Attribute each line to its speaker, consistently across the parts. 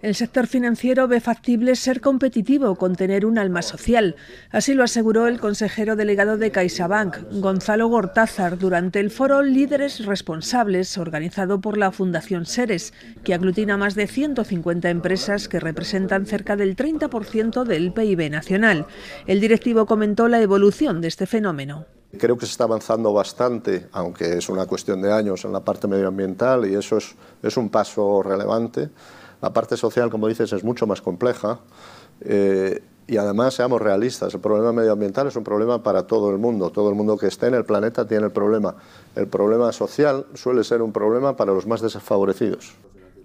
Speaker 1: El sector financiero ve factible ser competitivo con tener un alma social. Así lo aseguró el consejero delegado de CaixaBank, Gonzalo Gortázar, durante el foro Líderes Responsables organizado por la Fundación Seres, que aglutina más de 150 empresas que representan cerca del 30% del PIB nacional. El directivo comentó la evolución de este fenómeno.
Speaker 2: Creo que se está avanzando bastante, aunque es una cuestión de años, en la parte medioambiental y eso es, un paso relevante. La parte social, como dices, es mucho más compleja eh, y además seamos realistas, el problema medioambiental es un problema para todo el mundo, todo el mundo que esté en el planeta tiene el problema. El problema social suele ser un problema para los más desfavorecidos.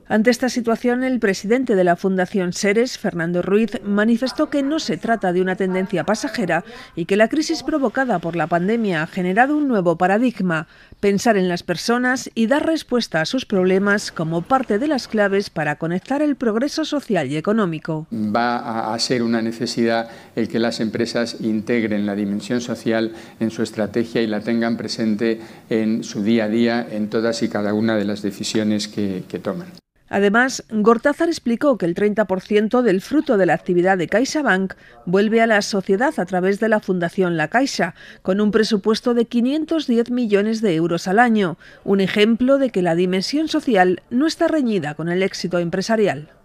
Speaker 1: Ante esta situación, el presidente de la Fundación Seres, Fernando Ruiz, manifestó que no se trata de una tendencia pasajera y que la crisis provocada por la pandemia ha generado un nuevo paradigma, pensar en las personas y dar respuesta a sus problemas como parte de las claves para conectar el progreso social y económico.
Speaker 3: Va a ser una necesidad el que las empresas integren la dimensión social en su estrategia y la tengan presente en su día a día en todas y cada una de las decisiones que, que toman.
Speaker 1: Además, Gortázar explicó que el 30% del fruto de la actividad de CaixaBank vuelve a la sociedad a través de la Fundación La Caixa, con un presupuesto de 510 millones de euros al año, un ejemplo de que la dimensión social no está reñida con el éxito empresarial.